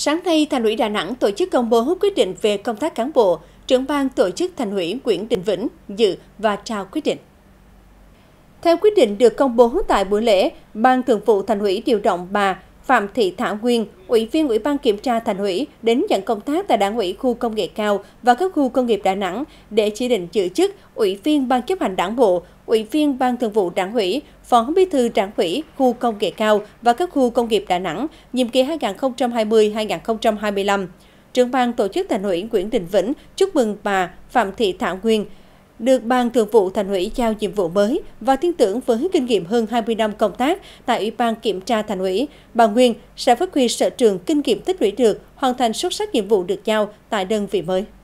Sáng nay, Thành ủy Đà Nẵng tổ chức công bố quyết định về công tác cán bộ. Trưởng ban tổ chức Thành ủy Nguyễn Đình Vĩnh dự và trao quyết định. Theo quyết định được công bố tại buổi lễ, Ban Thường vụ Thành ủy điều động bà Phạm Thị Thảo Nguyên, Ủy viên Ủy ban Kiểm tra Thành ủy đến nhận công tác tại Đảng ủy khu công nghệ cao và các khu công nghiệp Đà Nẵng để chỉ định giữ chức Ủy viên Ban chấp hành Đảng bộ, Ủy viên Ban thường vụ Đảng ủy, Phó Bí thư Đảng ủy khu công nghệ cao và các khu công nghiệp Đà Nẵng nhiệm kỳ 2020-2025. Trưởng ban tổ chức Thành ủy Nguyễn Đình Vĩnh chúc mừng bà Phạm Thị Thảo Nguyên được Ban Thường vụ Thành ủy giao nhiệm vụ mới và tin tưởng với kinh nghiệm hơn 20 năm công tác tại Ủy ban Kiểm tra Thành ủy, bà Nguyên sẽ phát huy sở trường kinh nghiệm tích lũy được, hoàn thành xuất sắc nhiệm vụ được giao tại đơn vị mới.